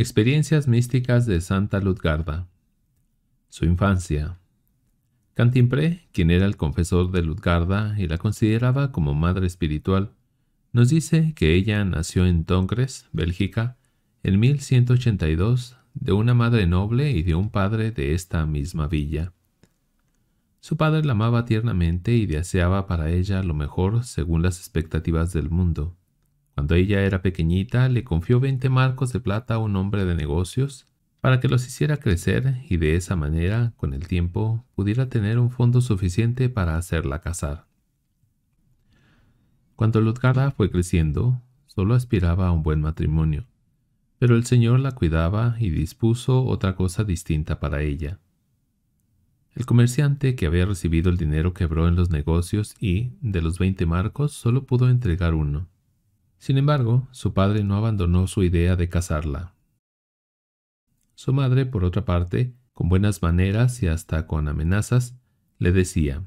Experiencias místicas de Santa Lutgarda. Su infancia. Cantimpré, quien era el confesor de Lutgarda y la consideraba como madre espiritual, nos dice que ella nació en Tongres, Bélgica, en 1182 de una madre noble y de un padre de esta misma villa. Su padre la amaba tiernamente y deseaba para ella lo mejor según las expectativas del mundo. Cuando ella era pequeñita, le confió 20 marcos de plata a un hombre de negocios para que los hiciera crecer y de esa manera, con el tiempo, pudiera tener un fondo suficiente para hacerla casar. Cuando Lutgarda fue creciendo, solo aspiraba a un buen matrimonio, pero el Señor la cuidaba y dispuso otra cosa distinta para ella. El comerciante que había recibido el dinero quebró en los negocios y, de los veinte marcos, solo pudo entregar uno. Sin embargo, su padre no abandonó su idea de casarla. Su madre, por otra parte, con buenas maneras y hasta con amenazas, le decía,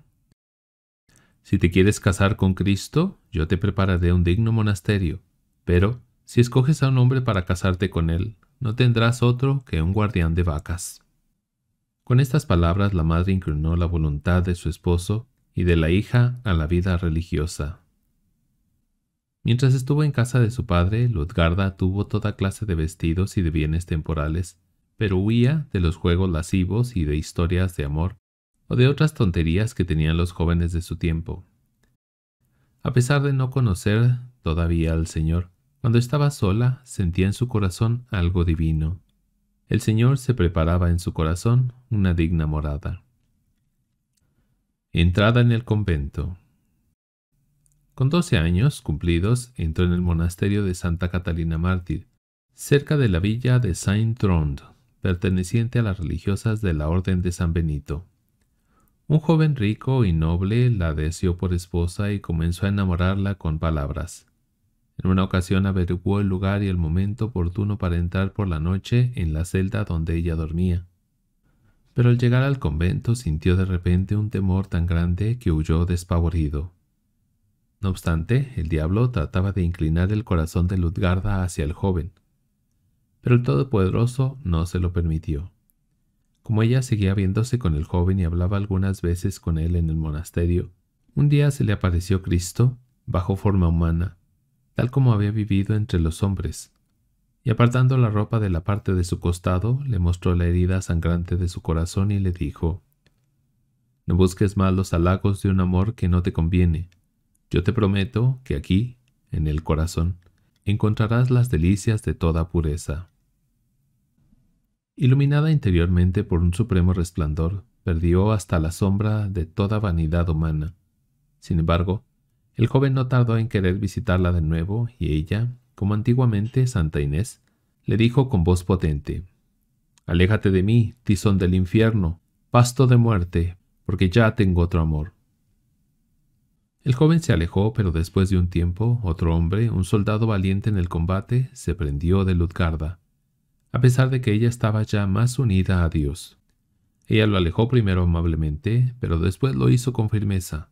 Si te quieres casar con Cristo, yo te prepararé un digno monasterio, pero si escoges a un hombre para casarte con él, no tendrás otro que un guardián de vacas. Con estas palabras la madre inclinó la voluntad de su esposo y de la hija a la vida religiosa. Mientras estuvo en casa de su padre, Ludgarda tuvo toda clase de vestidos y de bienes temporales, pero huía de los juegos lascivos y de historias de amor o de otras tonterías que tenían los jóvenes de su tiempo. A pesar de no conocer todavía al Señor, cuando estaba sola sentía en su corazón algo divino. El Señor se preparaba en su corazón una digna morada. Entrada en el convento. Con doce años cumplidos, entró en el monasterio de Santa Catalina Mártir, cerca de la villa de Saint-Trond, perteneciente a las religiosas de la Orden de San Benito. Un joven rico y noble la deseó por esposa y comenzó a enamorarla con palabras. En una ocasión averiguó el lugar y el momento oportuno para entrar por la noche en la celda donde ella dormía. Pero al llegar al convento sintió de repente un temor tan grande que huyó despavorido. No obstante, el diablo trataba de inclinar el corazón de Ludgarda hacia el joven, pero el Todopoderoso no se lo permitió. Como ella seguía viéndose con el joven y hablaba algunas veces con él en el monasterio, un día se le apareció Cristo bajo forma humana, tal como había vivido entre los hombres, y apartando la ropa de la parte de su costado, le mostró la herida sangrante de su corazón y le dijo, No busques más los halagos de un amor que no te conviene, yo te prometo que aquí, en el corazón, encontrarás las delicias de toda pureza. Iluminada interiormente por un supremo resplandor, perdió hasta la sombra de toda vanidad humana. Sin embargo, el joven no tardó en querer visitarla de nuevo y ella, como antiguamente Santa Inés, le dijo con voz potente, Aléjate de mí, tizón del infierno, pasto de muerte, porque ya tengo otro amor. El joven se alejó, pero después de un tiempo, otro hombre, un soldado valiente en el combate, se prendió de Ludgarda. a pesar de que ella estaba ya más unida a Dios. Ella lo alejó primero amablemente, pero después lo hizo con firmeza.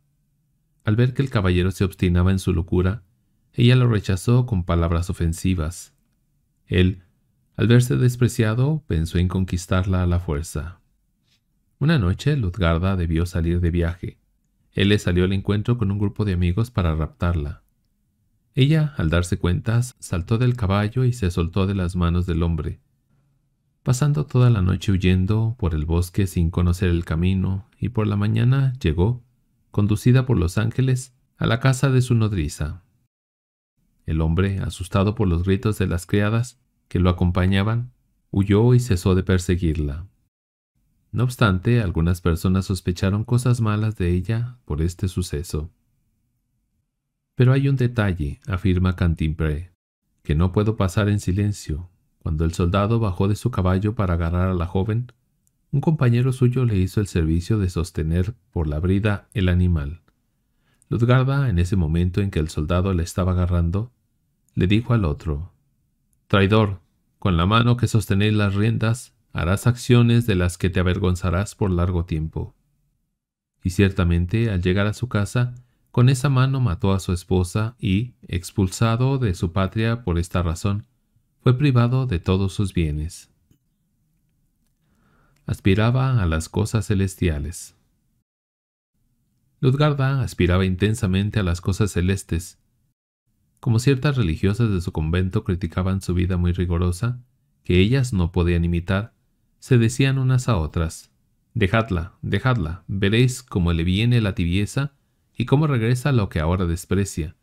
Al ver que el caballero se obstinaba en su locura, ella lo rechazó con palabras ofensivas. Él, al verse despreciado, pensó en conquistarla a la fuerza. Una noche, Ludgarda debió salir de viaje, él le salió al encuentro con un grupo de amigos para raptarla. Ella, al darse cuentas saltó del caballo y se soltó de las manos del hombre, pasando toda la noche huyendo por el bosque sin conocer el camino, y por la mañana llegó, conducida por los ángeles, a la casa de su nodriza. El hombre, asustado por los gritos de las criadas que lo acompañaban, huyó y cesó de perseguirla. No obstante, algunas personas sospecharon cosas malas de ella por este suceso. Pero hay un detalle, afirma Cantimpré, que no puedo pasar en silencio. Cuando el soldado bajó de su caballo para agarrar a la joven, un compañero suyo le hizo el servicio de sostener por la brida el animal. Ludgarda, en ese momento en que el soldado la estaba agarrando, le dijo al otro, Traidor, con la mano que sostenéis las riendas, harás acciones de las que te avergonzarás por largo tiempo. Y ciertamente, al llegar a su casa, con esa mano mató a su esposa y, expulsado de su patria por esta razón, fue privado de todos sus bienes. Aspiraba a las cosas celestiales. Ludgarda aspiraba intensamente a las cosas celestes. Como ciertas religiosas de su convento criticaban su vida muy rigorosa, que ellas no podían imitar, se decían unas a otras, Dejadla, dejadla, veréis cómo le viene la tibieza y cómo regresa lo que ahora desprecia.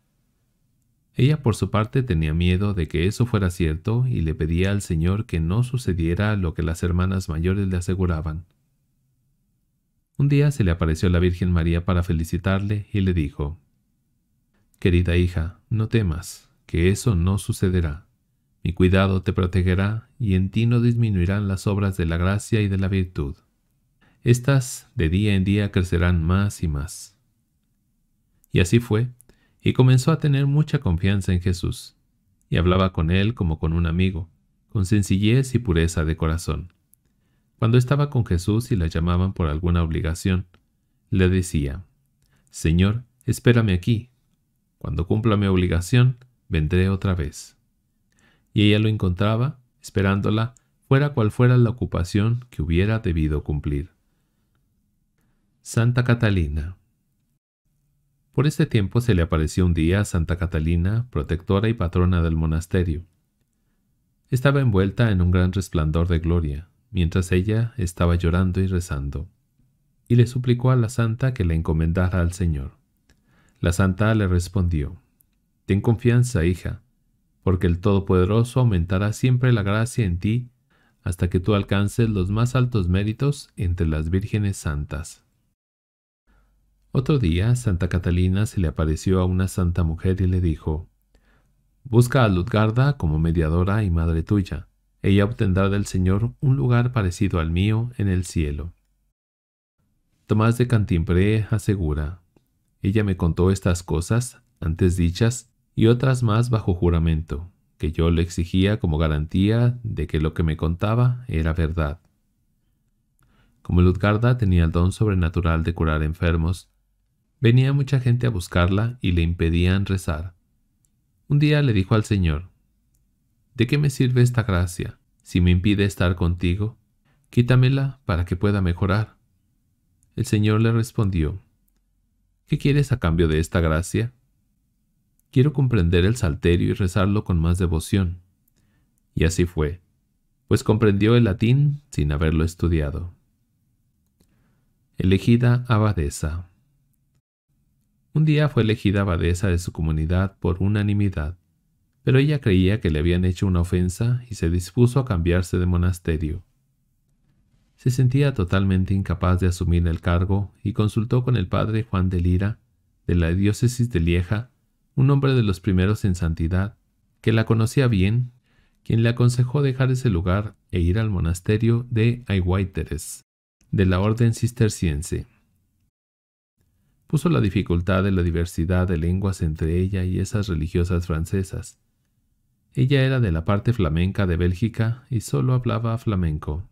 Ella por su parte tenía miedo de que eso fuera cierto y le pedía al Señor que no sucediera lo que las hermanas mayores le aseguraban. Un día se le apareció la Virgen María para felicitarle y le dijo, Querida hija, no temas, que eso no sucederá. Mi cuidado te protegerá y en ti no disminuirán las obras de la gracia y de la virtud. Estas de día en día crecerán más y más. Y así fue, y comenzó a tener mucha confianza en Jesús, y hablaba con él como con un amigo, con sencillez y pureza de corazón. Cuando estaba con Jesús y la llamaban por alguna obligación, le decía, Señor, espérame aquí. Cuando cumpla mi obligación, vendré otra vez y ella lo encontraba, esperándola, fuera cual fuera la ocupación que hubiera debido cumplir. Santa Catalina Por este tiempo se le apareció un día a Santa Catalina, protectora y patrona del monasterio. Estaba envuelta en un gran resplandor de gloria, mientras ella estaba llorando y rezando, y le suplicó a la santa que la encomendara al Señor. La santa le respondió, Ten confianza, hija, porque el Todopoderoso aumentará siempre la gracia en ti hasta que tú alcances los más altos méritos entre las vírgenes santas. Otro día, Santa Catalina se le apareció a una santa mujer y le dijo, Busca a Ludgarda como mediadora y madre tuya. Ella obtendrá del Señor un lugar parecido al mío en el cielo. Tomás de Cantimpré asegura, Ella me contó estas cosas, antes dichas, y otras más bajo juramento, que yo le exigía como garantía de que lo que me contaba era verdad. Como Luzgarda tenía el don sobrenatural de curar enfermos, venía mucha gente a buscarla y le impedían rezar. Un día le dijo al Señor, ¿De qué me sirve esta gracia si me impide estar contigo? Quítamela para que pueda mejorar. El Señor le respondió, ¿Qué quieres a cambio de esta gracia? Quiero comprender el salterio y rezarlo con más devoción. Y así fue, pues comprendió el latín sin haberlo estudiado. Elegida abadesa. Un día fue elegida abadesa de su comunidad por unanimidad, pero ella creía que le habían hecho una ofensa y se dispuso a cambiarse de monasterio. Se sentía totalmente incapaz de asumir el cargo y consultó con el padre Juan de Lira, de la diócesis de Lieja, un hombre de los primeros en santidad, que la conocía bien, quien le aconsejó dejar ese lugar e ir al monasterio de Aywaiteres, de la orden cisterciense. Puso la dificultad de la diversidad de lenguas entre ella y esas religiosas francesas. Ella era de la parte flamenca de Bélgica y solo hablaba flamenco.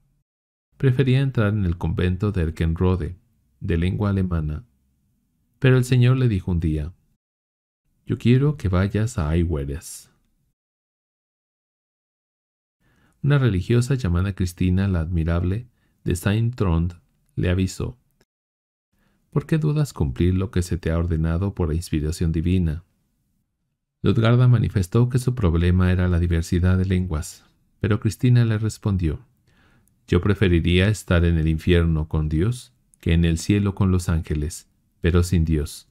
Prefería entrar en el convento de Erkenrode, de lengua alemana. Pero el Señor le dijo un día, yo quiero que vayas a Aigüeres. Una religiosa llamada Cristina la Admirable de Saint-Trond le avisó. ¿Por qué dudas cumplir lo que se te ha ordenado por la inspiración divina? Ludgarda manifestó que su problema era la diversidad de lenguas, pero Cristina le respondió, Yo preferiría estar en el infierno con Dios que en el cielo con los ángeles, pero sin Dios.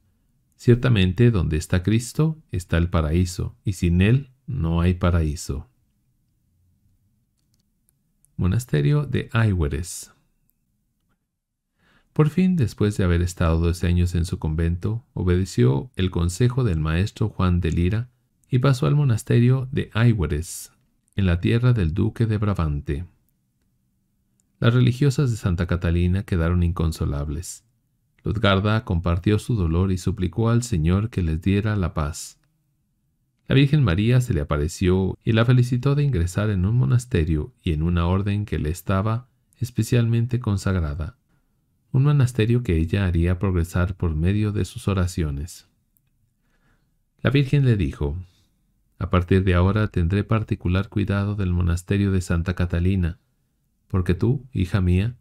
Ciertamente donde está Cristo está el paraíso, y sin Él no hay paraíso. Monasterio de Aigüeres. Por fin, después de haber estado dos años en su convento, obedeció el consejo del maestro Juan de Lira y pasó al monasterio de Aigüeres, en la tierra del duque de Brabante. Las religiosas de Santa Catalina quedaron inconsolables. Luzgarda compartió su dolor y suplicó al Señor que les diera la paz. La Virgen María se le apareció y la felicitó de ingresar en un monasterio y en una orden que le estaba especialmente consagrada, un monasterio que ella haría progresar por medio de sus oraciones. La Virgen le dijo, A partir de ahora tendré particular cuidado del monasterio de Santa Catalina, porque tú, hija mía,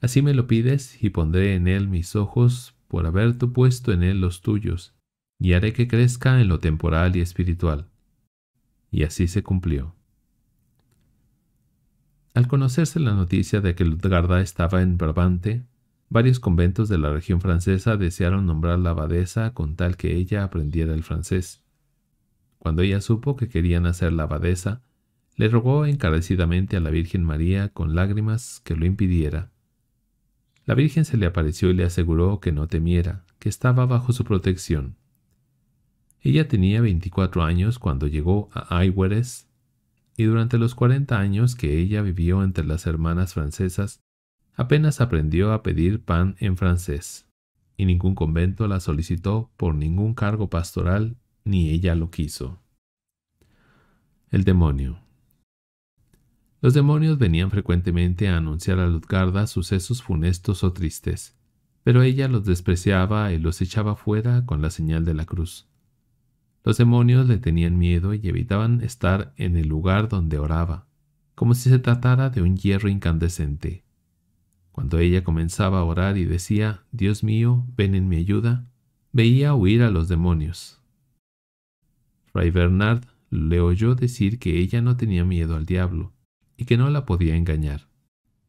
Así me lo pides, y pondré en él mis ojos por haber tú puesto en él los tuyos, y haré que crezca en lo temporal y espiritual. Y así se cumplió. Al conocerse la noticia de que Ludgarda estaba en Brabante, varios conventos de la región francesa desearon nombrar la abadesa con tal que ella aprendiera el francés. Cuando ella supo que querían hacer la abadesa, le rogó encarecidamente a la Virgen María con lágrimas que lo impidiera la Virgen se le apareció y le aseguró que no temiera, que estaba bajo su protección. Ella tenía 24 años cuando llegó a Aigueres y durante los 40 años que ella vivió entre las hermanas francesas, apenas aprendió a pedir pan en francés, y ningún convento la solicitó por ningún cargo pastoral, ni ella lo quiso. El demonio. Los demonios venían frecuentemente a anunciar a Luzgarda sucesos funestos o tristes, pero ella los despreciaba y los echaba fuera con la señal de la cruz. Los demonios le tenían miedo y evitaban estar en el lugar donde oraba, como si se tratara de un hierro incandescente. Cuando ella comenzaba a orar y decía, Dios mío, ven en mi ayuda, veía huir a los demonios. Fray Bernard le oyó decir que ella no tenía miedo al diablo, y que no la podía engañar.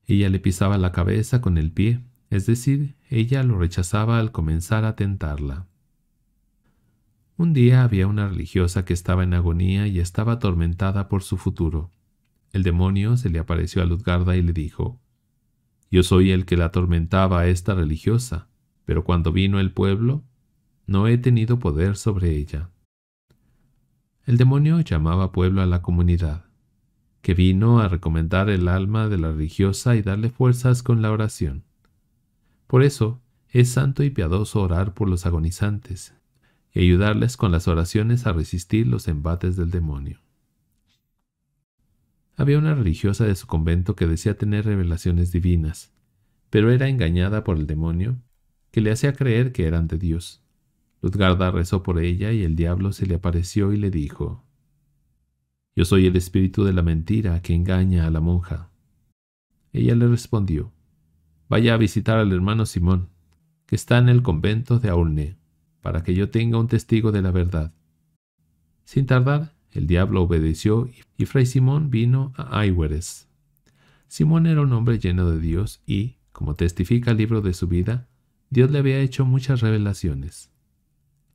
Ella le pisaba la cabeza con el pie, es decir, ella lo rechazaba al comenzar a tentarla. Un día había una religiosa que estaba en agonía y estaba atormentada por su futuro. El demonio se le apareció a Luzgarda y le dijo, Yo soy el que la atormentaba a esta religiosa, pero cuando vino el pueblo, no he tenido poder sobre ella. El demonio llamaba pueblo a la comunidad que vino a recomendar el alma de la religiosa y darle fuerzas con la oración. Por eso, es santo y piadoso orar por los agonizantes y ayudarles con las oraciones a resistir los embates del demonio. Había una religiosa de su convento que decía tener revelaciones divinas, pero era engañada por el demonio, que le hacía creer que eran de Dios. Luzgarda rezó por ella y el diablo se le apareció y le dijo, yo soy el espíritu de la mentira que engaña a la monja. Ella le respondió, Vaya a visitar al hermano Simón, que está en el convento de Aulne, para que yo tenga un testigo de la verdad. Sin tardar, el diablo obedeció y Fray Simón vino a Aigüeres. Simón era un hombre lleno de Dios y, como testifica el libro de su vida, Dios le había hecho muchas revelaciones.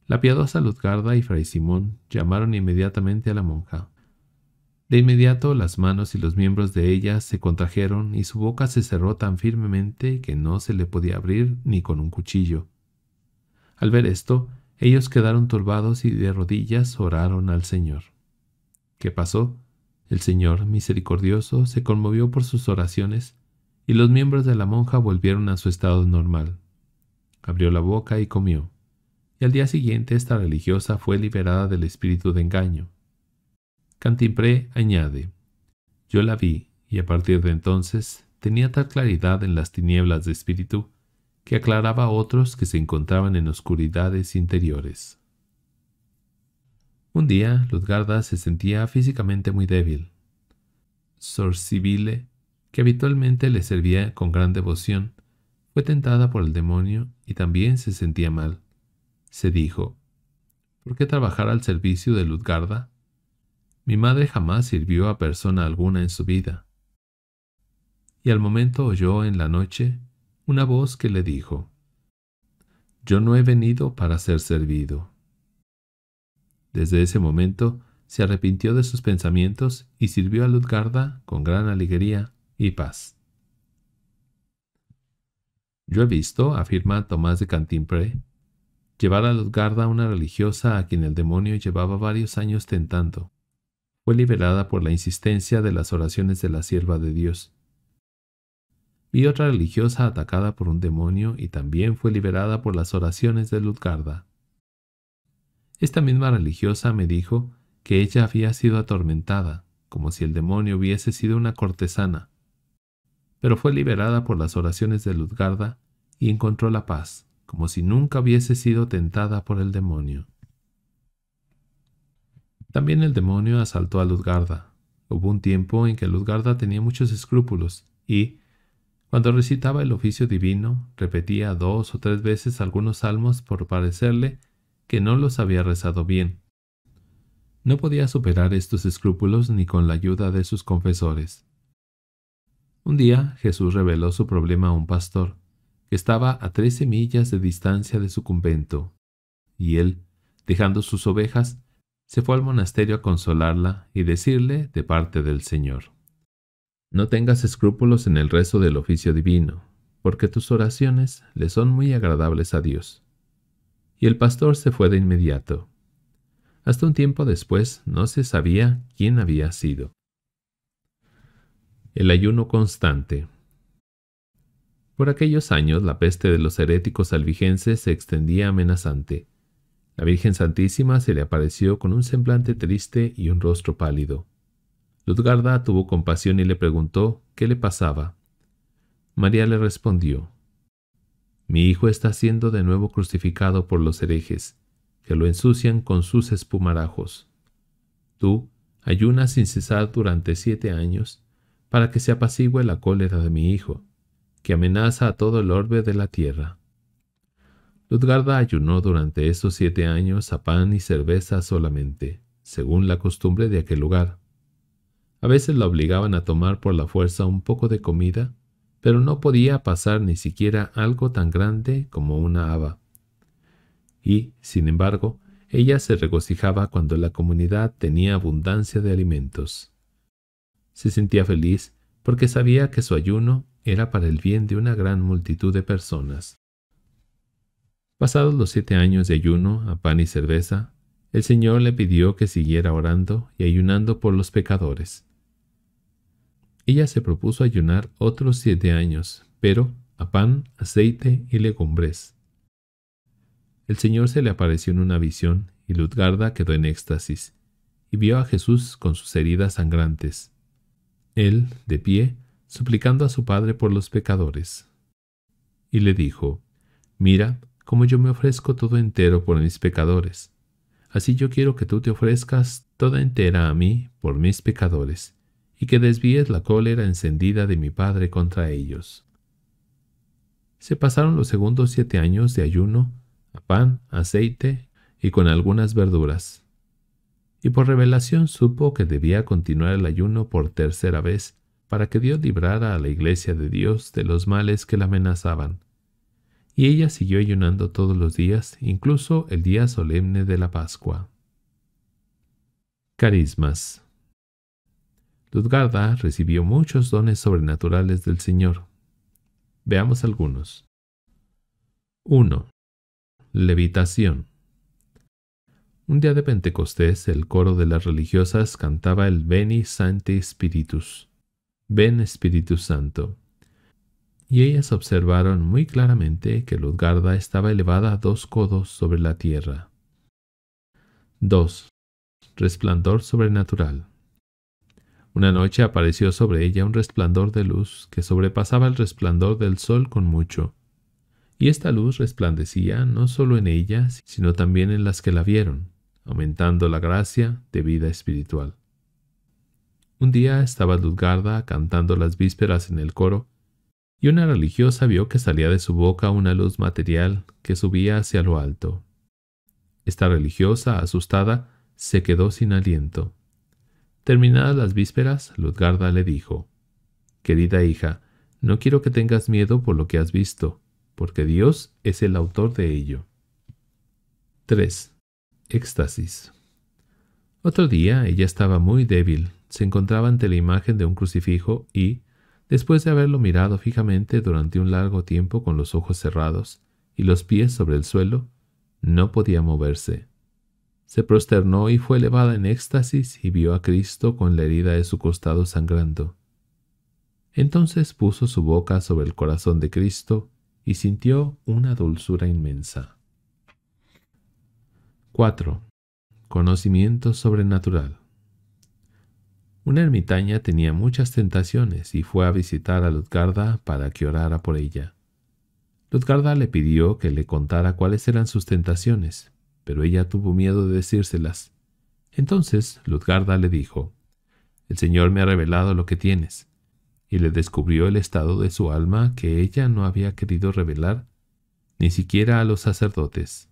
La piadosa Luzgarda y Fray Simón llamaron inmediatamente a la monja. De inmediato las manos y los miembros de ella se contrajeron y su boca se cerró tan firmemente que no se le podía abrir ni con un cuchillo. Al ver esto, ellos quedaron turbados y de rodillas oraron al Señor. ¿Qué pasó? El Señor, misericordioso, se conmovió por sus oraciones, y los miembros de la monja volvieron a su estado normal. Abrió la boca y comió. Y al día siguiente esta religiosa fue liberada del espíritu de engaño, Cantimpré añade, Yo la vi, y a partir de entonces tenía tal claridad en las tinieblas de espíritu que aclaraba a otros que se encontraban en oscuridades interiores. Un día, Ludgarda se sentía físicamente muy débil. Sor que habitualmente le servía con gran devoción, fue tentada por el demonio y también se sentía mal. Se dijo, ¿por qué trabajar al servicio de Ludgarda? Mi madre jamás sirvió a persona alguna en su vida. Y al momento oyó en la noche una voz que le dijo, Yo no he venido para ser servido. Desde ese momento se arrepintió de sus pensamientos y sirvió a Ludgarda con gran alegría y paz. Yo he visto, afirma Tomás de Cantimpré, llevar a Ludgarda una religiosa a quien el demonio llevaba varios años tentando fue liberada por la insistencia de las oraciones de la sierva de Dios. Vi otra religiosa atacada por un demonio y también fue liberada por las oraciones de Ludgarda. Esta misma religiosa me dijo que ella había sido atormentada, como si el demonio hubiese sido una cortesana, pero fue liberada por las oraciones de Ludgarda y encontró la paz, como si nunca hubiese sido tentada por el demonio. También el demonio asaltó a Luzgarda. Hubo un tiempo en que Luzgarda tenía muchos escrúpulos y, cuando recitaba el oficio divino, repetía dos o tres veces algunos salmos por parecerle que no los había rezado bien. No podía superar estos escrúpulos ni con la ayuda de sus confesores. Un día Jesús reveló su problema a un pastor, que estaba a trece millas de distancia de su convento, y él, dejando sus ovejas, se fue al monasterio a consolarla y decirle de parte del Señor, No tengas escrúpulos en el rezo del oficio divino, porque tus oraciones le son muy agradables a Dios. Y el pastor se fue de inmediato. Hasta un tiempo después no se sabía quién había sido. El ayuno constante. Por aquellos años la peste de los heréticos albigenses se extendía amenazante la Virgen Santísima se le apareció con un semblante triste y un rostro pálido. Ludgarda tuvo compasión y le preguntó qué le pasaba. María le respondió, Mi hijo está siendo de nuevo crucificado por los herejes, que lo ensucian con sus espumarajos. Tú ayunas sin cesar durante siete años para que se apacigüe la cólera de mi hijo, que amenaza a todo el orbe de la tierra. Ludgarda ayunó durante esos siete años a pan y cerveza solamente, según la costumbre de aquel lugar. A veces la obligaban a tomar por la fuerza un poco de comida, pero no podía pasar ni siquiera algo tan grande como una haba. Y, sin embargo, ella se regocijaba cuando la comunidad tenía abundancia de alimentos. Se sentía feliz porque sabía que su ayuno era para el bien de una gran multitud de personas. Pasados los siete años de ayuno a pan y cerveza, el Señor le pidió que siguiera orando y ayunando por los pecadores. Ella se propuso ayunar otros siete años, pero a pan, aceite y legumbres. El Señor se le apareció en una visión y Lutgarda quedó en éxtasis y vio a Jesús con sus heridas sangrantes. Él, de pie, suplicando a su Padre por los pecadores. Y le dijo, Mira, como yo me ofrezco todo entero por mis pecadores. Así yo quiero que tú te ofrezcas toda entera a mí por mis pecadores, y que desvíes la cólera encendida de mi Padre contra ellos. Se pasaron los segundos siete años de ayuno, a pan, aceite y con algunas verduras. Y por revelación supo que debía continuar el ayuno por tercera vez para que Dios librara a la iglesia de Dios de los males que la amenazaban y ella siguió ayunando todos los días, incluso el día solemne de la Pascua. Carismas Ludgarda recibió muchos dones sobrenaturales del Señor. Veamos algunos. 1. Levitación. Un día de Pentecostés el coro de las religiosas cantaba el Veni Sancti Spiritus. Ven Espíritu Santo y ellas observaron muy claramente que Luzgarda estaba elevada a dos codos sobre la tierra. 2. Resplandor sobrenatural. Una noche apareció sobre ella un resplandor de luz que sobrepasaba el resplandor del sol con mucho, y esta luz resplandecía no solo en ella, sino también en las que la vieron, aumentando la gracia de vida espiritual. Un día estaba Luzgarda cantando las vísperas en el coro y una religiosa vio que salía de su boca una luz material que subía hacia lo alto. Esta religiosa, asustada, se quedó sin aliento. Terminadas las vísperas, Luzgarda le dijo, Querida hija, no quiero que tengas miedo por lo que has visto, porque Dios es el autor de ello. 3. Éxtasis. Otro día ella estaba muy débil, se encontraba ante la imagen de un crucifijo y, Después de haberlo mirado fijamente durante un largo tiempo con los ojos cerrados y los pies sobre el suelo, no podía moverse. Se prosternó y fue elevada en éxtasis y vio a Cristo con la herida de su costado sangrando. Entonces puso su boca sobre el corazón de Cristo y sintió una dulzura inmensa. 4. Conocimiento sobrenatural. Una ermitaña tenía muchas tentaciones y fue a visitar a Ludgarda para que orara por ella. Ludgarda le pidió que le contara cuáles eran sus tentaciones, pero ella tuvo miedo de decírselas. Entonces Ludgarda le dijo, El Señor me ha revelado lo que tienes, y le descubrió el estado de su alma que ella no había querido revelar, ni siquiera a los sacerdotes.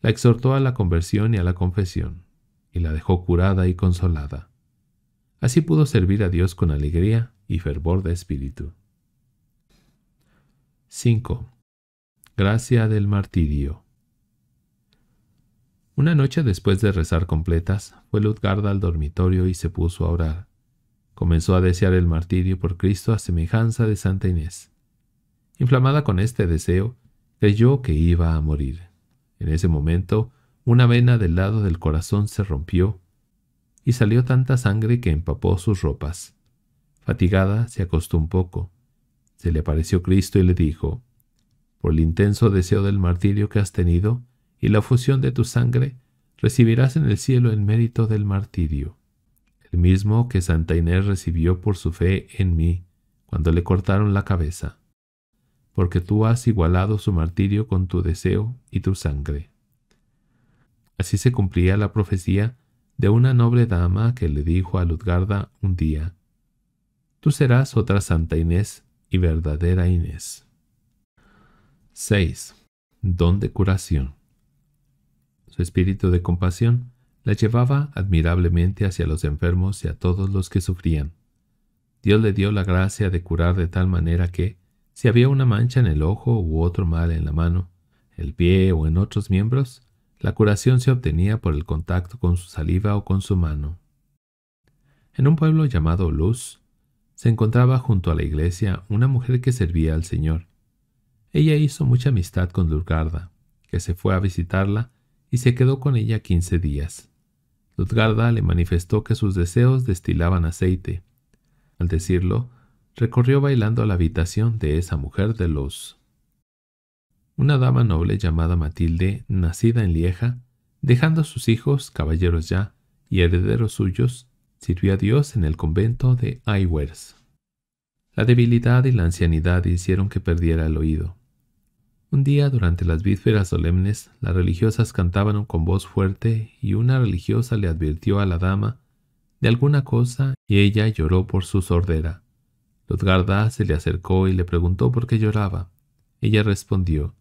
La exhortó a la conversión y a la confesión, y la dejó curada y consolada. Así pudo servir a Dios con alegría y fervor de espíritu. 5. Gracia del martirio. Una noche después de rezar completas, fue Lutgarda al dormitorio y se puso a orar. Comenzó a desear el martirio por Cristo a semejanza de Santa Inés. Inflamada con este deseo, creyó que iba a morir. En ese momento, una vena del lado del corazón se rompió y salió tanta sangre que empapó sus ropas. Fatigada, se acostó un poco. Se le apareció Cristo y le dijo, Por el intenso deseo del martirio que has tenido y la fusión de tu sangre, recibirás en el cielo el mérito del martirio, el mismo que Santa Inés recibió por su fe en mí cuando le cortaron la cabeza, porque tú has igualado su martirio con tu deseo y tu sangre. Así se cumplía la profecía de una noble dama que le dijo a Ludgarda un día, Tú serás otra Santa Inés y verdadera Inés. 6. Don de curación. Su espíritu de compasión la llevaba admirablemente hacia los enfermos y a todos los que sufrían. Dios le dio la gracia de curar de tal manera que, si había una mancha en el ojo u otro mal en la mano, el pie o en otros miembros, la curación se obtenía por el contacto con su saliva o con su mano. En un pueblo llamado Luz, se encontraba junto a la iglesia una mujer que servía al Señor. Ella hizo mucha amistad con Ludgarda, que se fue a visitarla y se quedó con ella quince días. Ludgarda le manifestó que sus deseos destilaban aceite. Al decirlo, recorrió bailando a la habitación de esa mujer de luz una dama noble llamada Matilde, nacida en Lieja, dejando a sus hijos, caballeros ya, y herederos suyos, sirvió a Dios en el convento de Aywers. La debilidad y la ancianidad hicieron que perdiera el oído. Un día, durante las vísperas solemnes, las religiosas cantaban con voz fuerte y una religiosa le advirtió a la dama de alguna cosa y ella lloró por su sordera. Ludgarda se le acercó y le preguntó por qué lloraba. Ella respondió,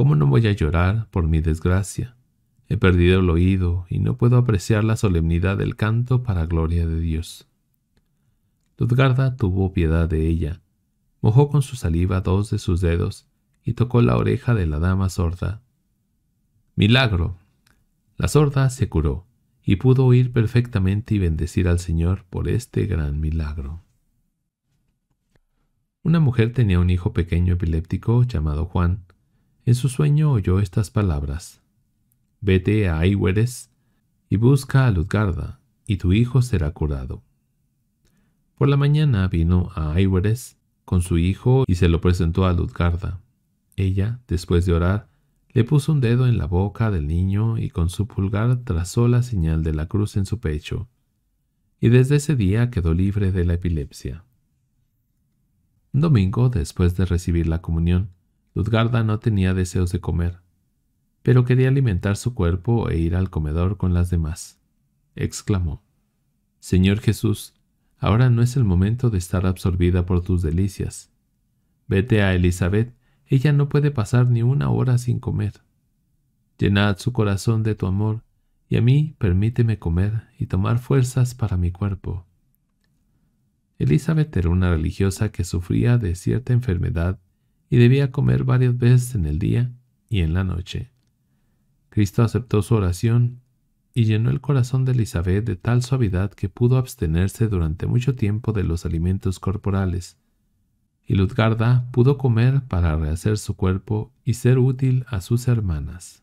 ¿Cómo no voy a llorar por mi desgracia? He perdido el oído y no puedo apreciar la solemnidad del canto para gloria de Dios. Ludgarda tuvo piedad de ella, mojó con su saliva dos de sus dedos y tocó la oreja de la dama sorda. Milagro. La sorda se curó y pudo oír perfectamente y bendecir al Señor por este gran milagro. Una mujer tenía un hijo pequeño epiléptico llamado Juan, en su sueño oyó estas palabras. Vete a Aiweres y busca a Ludgarda y tu hijo será curado. Por la mañana vino a Aiweres con su hijo y se lo presentó a Ludgarda. Ella, después de orar, le puso un dedo en la boca del niño y con su pulgar trazó la señal de la cruz en su pecho, y desde ese día quedó libre de la epilepsia. domingo, después de recibir la comunión, Ludgarda no tenía deseos de comer, pero quería alimentar su cuerpo e ir al comedor con las demás. Exclamó, Señor Jesús, ahora no es el momento de estar absorbida por tus delicias. Vete a Elizabeth, ella no puede pasar ni una hora sin comer. Llenad su corazón de tu amor, y a mí permíteme comer y tomar fuerzas para mi cuerpo. Elizabeth era una religiosa que sufría de cierta enfermedad y debía comer varias veces en el día y en la noche. Cristo aceptó su oración y llenó el corazón de Elizabeth de tal suavidad que pudo abstenerse durante mucho tiempo de los alimentos corporales, y Luzgarda pudo comer para rehacer su cuerpo y ser útil a sus hermanas.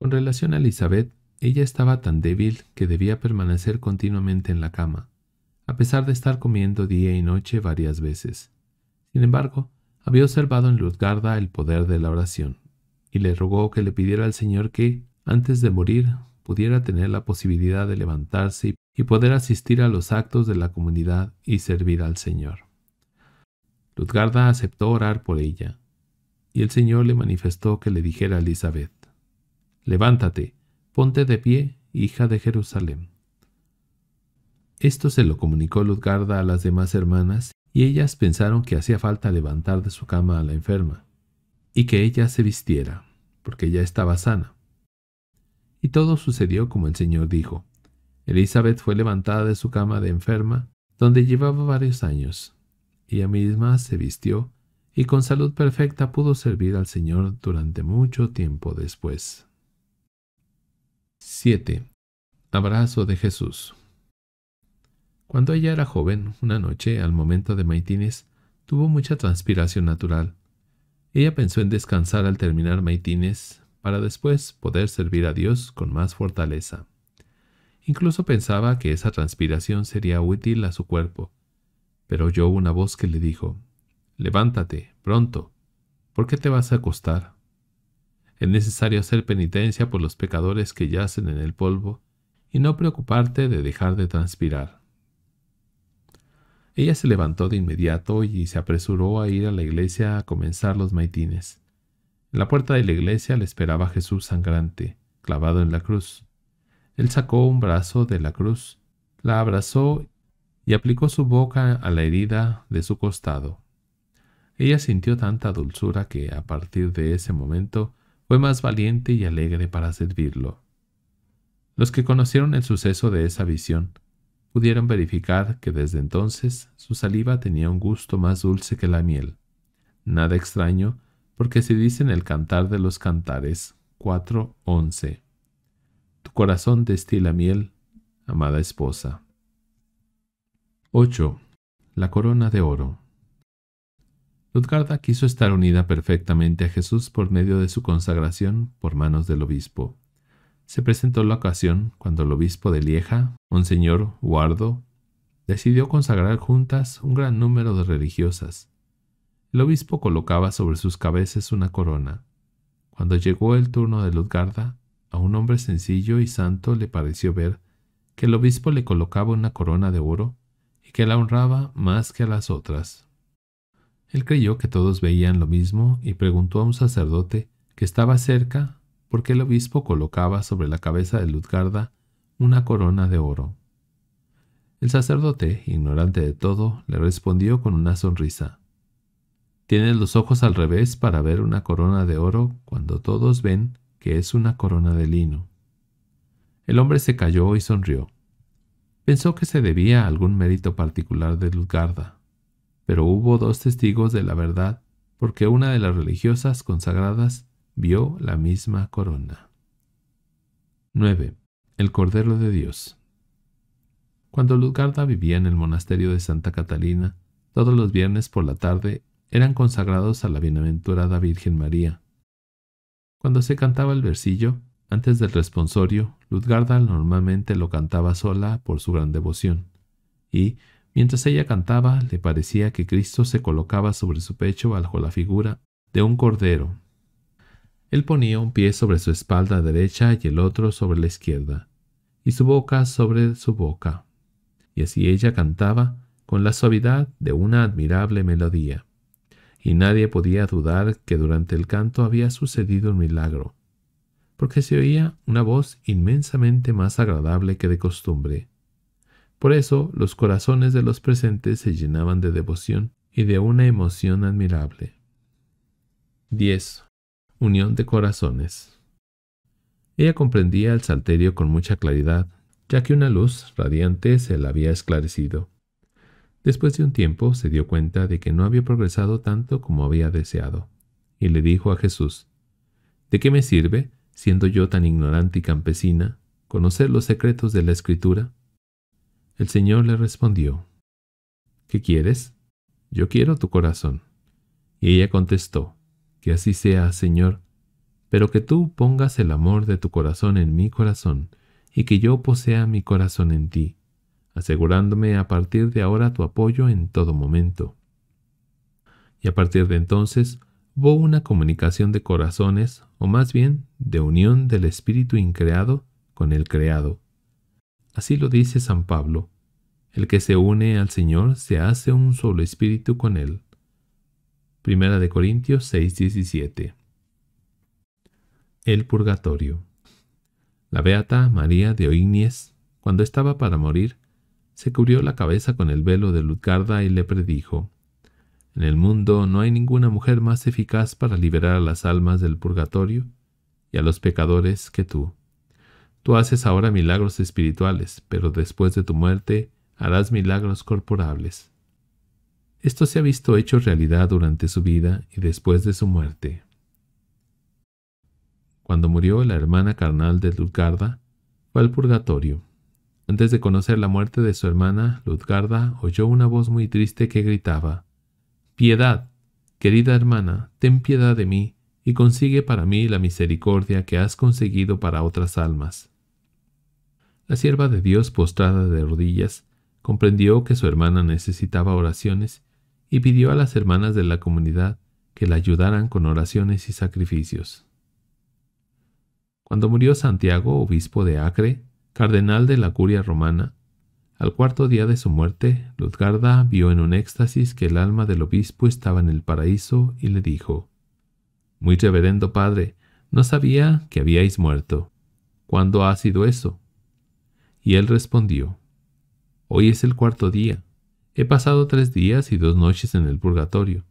Con relación a Elizabeth, ella estaba tan débil que debía permanecer continuamente en la cama, a pesar de estar comiendo día y noche varias veces. Sin embargo, había observado en Luzgarda el poder de la oración, y le rogó que le pidiera al Señor que, antes de morir, pudiera tener la posibilidad de levantarse y poder asistir a los actos de la comunidad y servir al Señor. Luzgarda aceptó orar por ella, y el Señor le manifestó que le dijera a Elizabeth, Levántate, ponte de pie, hija de Jerusalén. Esto se lo comunicó Luzgarda a las demás hermanas y ellas pensaron que hacía falta levantar de su cama a la enferma, y que ella se vistiera, porque ya estaba sana. Y todo sucedió como el Señor dijo. Elizabeth fue levantada de su cama de enferma, donde llevaba varios años. y Ella misma se vistió, y con salud perfecta pudo servir al Señor durante mucho tiempo después. 7. Abrazo de Jesús. Cuando ella era joven, una noche, al momento de maitines, tuvo mucha transpiración natural. Ella pensó en descansar al terminar maitines, para después poder servir a Dios con más fortaleza. Incluso pensaba que esa transpiración sería útil a su cuerpo, pero oyó una voz que le dijo, Levántate, pronto, ¿por qué te vas a acostar? Es necesario hacer penitencia por los pecadores que yacen en el polvo y no preocuparte de dejar de transpirar. Ella se levantó de inmediato y se apresuró a ir a la iglesia a comenzar los maitines. En la puerta de la iglesia le esperaba Jesús sangrante, clavado en la cruz. Él sacó un brazo de la cruz, la abrazó y aplicó su boca a la herida de su costado. Ella sintió tanta dulzura que a partir de ese momento fue más valiente y alegre para servirlo. Los que conocieron el suceso de esa visión pudieron verificar que desde entonces su saliva tenía un gusto más dulce que la miel. Nada extraño, porque se dice en el Cantar de los Cantares 4.11. Tu corazón destila miel, amada esposa. 8. La corona de oro. Ludgarda quiso estar unida perfectamente a Jesús por medio de su consagración por manos del obispo. Se presentó la ocasión cuando el obispo de Lieja, Monseñor Guardo, decidió consagrar juntas un gran número de religiosas. El obispo colocaba sobre sus cabezas una corona. Cuando llegó el turno de Lutgarda, a un hombre sencillo y santo le pareció ver que el obispo le colocaba una corona de oro y que la honraba más que a las otras. Él creyó que todos veían lo mismo y preguntó a un sacerdote que estaba cerca porque el obispo colocaba sobre la cabeza de Luzgarda una corona de oro. El sacerdote, ignorante de todo, le respondió con una sonrisa. Tienes los ojos al revés para ver una corona de oro cuando todos ven que es una corona de lino. El hombre se calló y sonrió. Pensó que se debía a algún mérito particular de Luzgarda, pero hubo dos testigos de la verdad porque una de las religiosas consagradas vio la misma corona. 9. El Cordero de Dios. Cuando Ludgarda vivía en el monasterio de Santa Catalina, todos los viernes por la tarde eran consagrados a la bienaventurada Virgen María. Cuando se cantaba el versillo, antes del responsorio, Ludgarda normalmente lo cantaba sola por su gran devoción, y, mientras ella cantaba, le parecía que Cristo se colocaba sobre su pecho bajo la figura de un cordero él ponía un pie sobre su espalda derecha y el otro sobre la izquierda, y su boca sobre su boca. Y así ella cantaba con la suavidad de una admirable melodía. Y nadie podía dudar que durante el canto había sucedido un milagro, porque se oía una voz inmensamente más agradable que de costumbre. Por eso los corazones de los presentes se llenaban de devoción y de una emoción admirable. 10 unión de corazones. Ella comprendía el salterio con mucha claridad, ya que una luz radiante se la había esclarecido. Después de un tiempo se dio cuenta de que no había progresado tanto como había deseado, y le dijo a Jesús, ¿De qué me sirve, siendo yo tan ignorante y campesina, conocer los secretos de la escritura? El Señor le respondió, ¿Qué quieres? Yo quiero tu corazón. Y ella contestó, que así sea, Señor, pero que tú pongas el amor de tu corazón en mi corazón, y que yo posea mi corazón en ti, asegurándome a partir de ahora tu apoyo en todo momento. Y a partir de entonces hubo una comunicación de corazones, o más bien de unión del espíritu increado con el creado. Así lo dice San Pablo, el que se une al Señor se hace un solo espíritu con él. Primera de Corintios 6:17. El purgatorio. La beata María de Oignies, cuando estaba para morir, se cubrió la cabeza con el velo de Lutgarda y le predijo: En el mundo no hay ninguna mujer más eficaz para liberar a las almas del purgatorio y a los pecadores que tú. Tú haces ahora milagros espirituales, pero después de tu muerte harás milagros corporales. Esto se ha visto hecho realidad durante su vida y después de su muerte. Cuando murió la hermana carnal de Ludgarda fue al purgatorio. Antes de conocer la muerte de su hermana, Ludgarda oyó una voz muy triste que gritaba, Piedad, querida hermana, ten piedad de mí y consigue para mí la misericordia que has conseguido para otras almas. La sierva de Dios postrada de rodillas comprendió que su hermana necesitaba oraciones y pidió a las hermanas de la comunidad que la ayudaran con oraciones y sacrificios. Cuando murió Santiago, obispo de Acre, cardenal de la curia romana, al cuarto día de su muerte, Ludgarda vio en un éxtasis que el alma del obispo estaba en el paraíso y le dijo, Muy reverendo padre, no sabía que habíais muerto. ¿Cuándo ha sido eso? Y él respondió, Hoy es el cuarto día, He pasado tres días y dos noches en el purgatorio.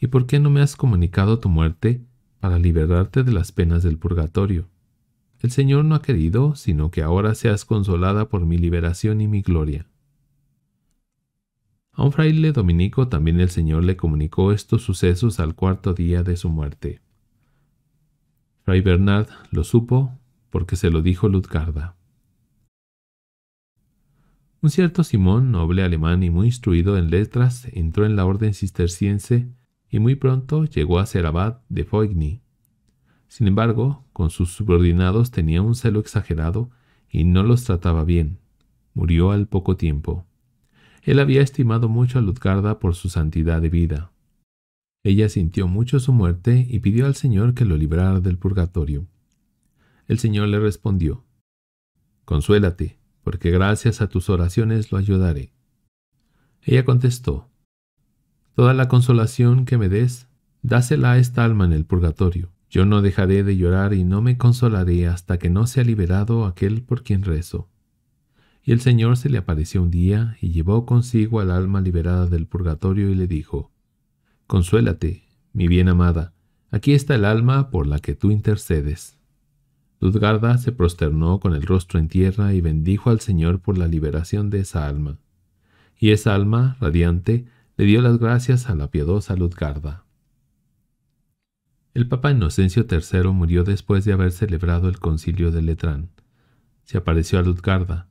¿Y por qué no me has comunicado tu muerte para liberarte de las penas del purgatorio? El Señor no ha querido, sino que ahora seas consolada por mi liberación y mi gloria. A un fraile dominico también el Señor le comunicó estos sucesos al cuarto día de su muerte. Fray Bernard lo supo porque se lo dijo Lutgarda. Un cierto Simón, noble alemán y muy instruido en letras, entró en la orden cisterciense y muy pronto llegó a ser abad de Foigny. Sin embargo, con sus subordinados tenía un celo exagerado y no los trataba bien. Murió al poco tiempo. Él había estimado mucho a Luzgarda por su santidad de vida. Ella sintió mucho su muerte y pidió al Señor que lo librara del purgatorio. El Señor le respondió, Consuélate, porque gracias a tus oraciones lo ayudaré. Ella contestó, Toda la consolación que me des, dásela a esta alma en el purgatorio. Yo no dejaré de llorar y no me consolaré hasta que no sea liberado aquel por quien rezo. Y el Señor se le apareció un día y llevó consigo al alma liberada del purgatorio y le dijo, Consuélate, mi bien amada, aquí está el alma por la que tú intercedes. Ludgarda se prosternó con el rostro en tierra y bendijo al Señor por la liberación de esa alma. Y esa alma, radiante, le dio las gracias a la piadosa Ludgarda. El Papa Inocencio III murió después de haber celebrado el concilio de Letrán. Se apareció a Ludgarda.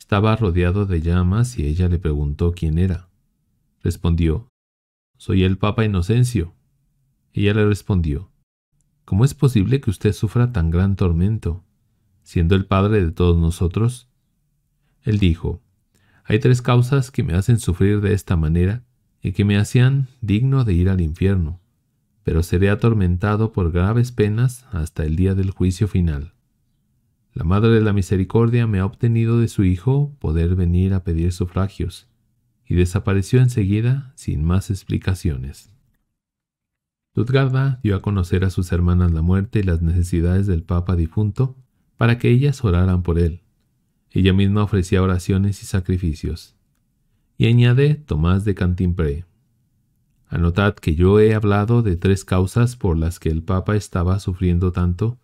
Estaba rodeado de llamas y ella le preguntó quién era. Respondió, Soy el Papa Inocencio. Ella le respondió, ¿Cómo es posible que usted sufra tan gran tormento, siendo el Padre de todos nosotros? Él dijo, Hay tres causas que me hacen sufrir de esta manera y que me hacían digno de ir al infierno, pero seré atormentado por graves penas hasta el día del juicio final. La Madre de la Misericordia me ha obtenido de su Hijo poder venir a pedir sufragios, y desapareció enseguida sin más explicaciones. Ludgarda dio a conocer a sus hermanas la muerte y las necesidades del Papa difunto para que ellas oraran por él. Ella misma ofrecía oraciones y sacrificios. Y añade Tomás de Cantimpré. Anotad que yo he hablado de tres causas por las que el Papa estaba sufriendo tanto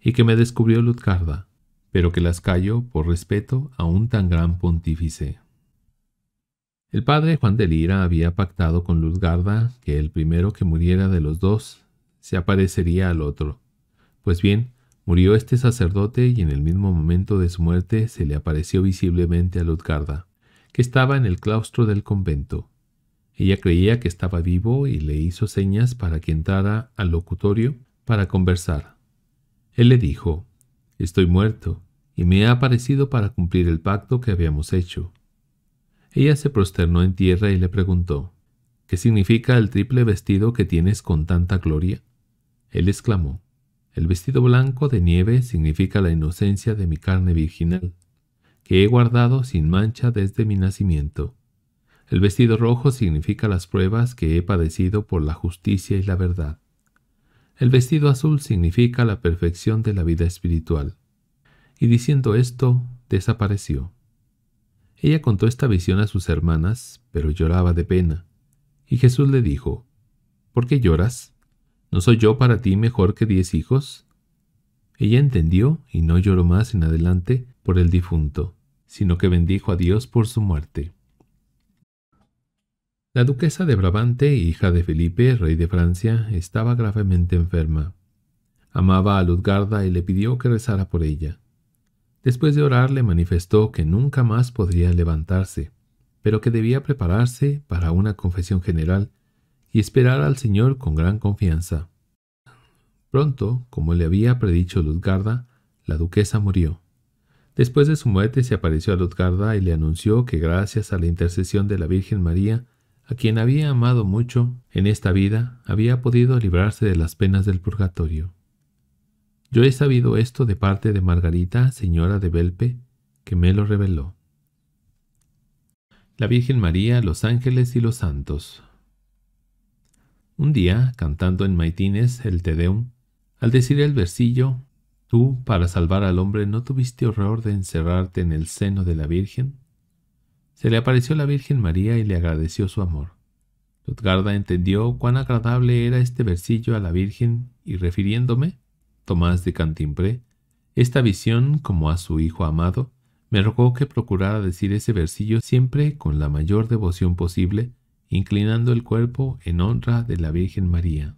y que me descubrió Ludgarda, pero que las callo por respeto a un tan gran pontífice. El padre Juan de Lira había pactado con Luzgarda que el primero que muriera de los dos se aparecería al otro. Pues bien, murió este sacerdote y en el mismo momento de su muerte se le apareció visiblemente a Luzgarda, que estaba en el claustro del convento. Ella creía que estaba vivo y le hizo señas para que entrara al locutorio para conversar. Él le dijo, Estoy muerto, y me ha aparecido para cumplir el pacto que habíamos hecho. Ella se prosternó en tierra y le preguntó, ¿Qué significa el triple vestido que tienes con tanta gloria? Él exclamó, El vestido blanco de nieve significa la inocencia de mi carne virginal, que he guardado sin mancha desde mi nacimiento. El vestido rojo significa las pruebas que he padecido por la justicia y la verdad. El vestido azul significa la perfección de la vida espiritual. Y diciendo esto, desapareció. Ella contó esta visión a sus hermanas, pero lloraba de pena. Y Jesús le dijo, ¿Por qué lloras? ¿No soy yo para ti mejor que diez hijos? Ella entendió y no lloró más en adelante por el difunto, sino que bendijo a Dios por su muerte. La duquesa de Brabante, hija de Felipe, rey de Francia, estaba gravemente enferma. Amaba a Luzgarda y le pidió que rezara por ella. Después de orar le manifestó que nunca más podría levantarse, pero que debía prepararse para una confesión general y esperar al Señor con gran confianza. Pronto, como le había predicho Luzgarda, la duquesa murió. Después de su muerte se apareció a Luzgarda y le anunció que gracias a la intercesión de la Virgen María, a quien había amado mucho en esta vida, había podido librarse de las penas del purgatorio. Yo he sabido esto de parte de Margarita, señora de Belpe, que me lo reveló. La Virgen María, los ángeles y los santos. Un día, cantando en Maitines el Te Deum, al decir el versillo, tú, para salvar al hombre, no tuviste horror de encerrarte en el seno de la Virgen, se le apareció la Virgen María y le agradeció su amor. Lutgarda entendió cuán agradable era este versillo a la Virgen y refiriéndome, Tomás de Cantimpré, esta visión, como a su hijo amado, me rogó que procurara decir ese versillo siempre con la mayor devoción posible, inclinando el cuerpo en honra de la Virgen María.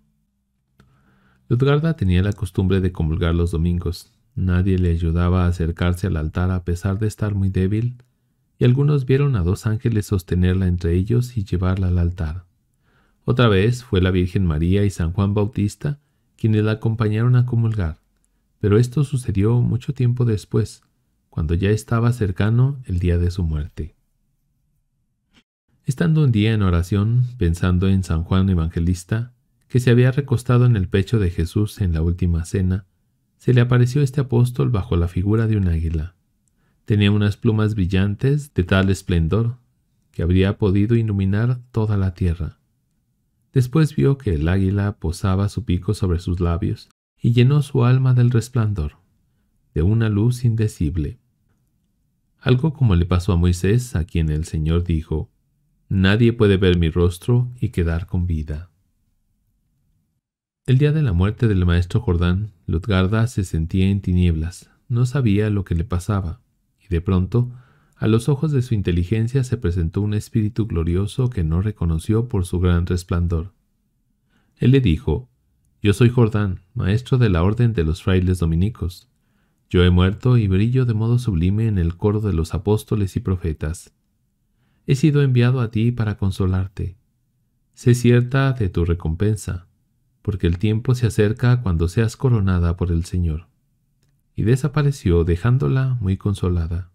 Ludgarda tenía la costumbre de comulgar los domingos. Nadie le ayudaba a acercarse al altar a pesar de estar muy débil, y algunos vieron a dos ángeles sostenerla entre ellos y llevarla al altar. Otra vez fue la Virgen María y San Juan Bautista quienes la acompañaron a comulgar, pero esto sucedió mucho tiempo después, cuando ya estaba cercano el día de su muerte. Estando un día en oración, pensando en San Juan Evangelista, que se había recostado en el pecho de Jesús en la última cena, se le apareció este apóstol bajo la figura de un águila. Tenía unas plumas brillantes de tal esplendor que habría podido iluminar toda la tierra. Después vio que el águila posaba su pico sobre sus labios y llenó su alma del resplandor, de una luz indecible. Algo como le pasó a Moisés, a quien el Señor dijo, Nadie puede ver mi rostro y quedar con vida. El día de la muerte del maestro Jordán, Lutgarda se sentía en tinieblas, no sabía lo que le pasaba, y de pronto a los ojos de su inteligencia se presentó un espíritu glorioso que no reconoció por su gran resplandor. Él le dijo, Yo soy Jordán, maestro de la orden de los frailes dominicos. Yo he muerto y brillo de modo sublime en el coro de los apóstoles y profetas. He sido enviado a ti para consolarte. Sé cierta de tu recompensa, porque el tiempo se acerca cuando seas coronada por el Señor. Y desapareció dejándola muy consolada.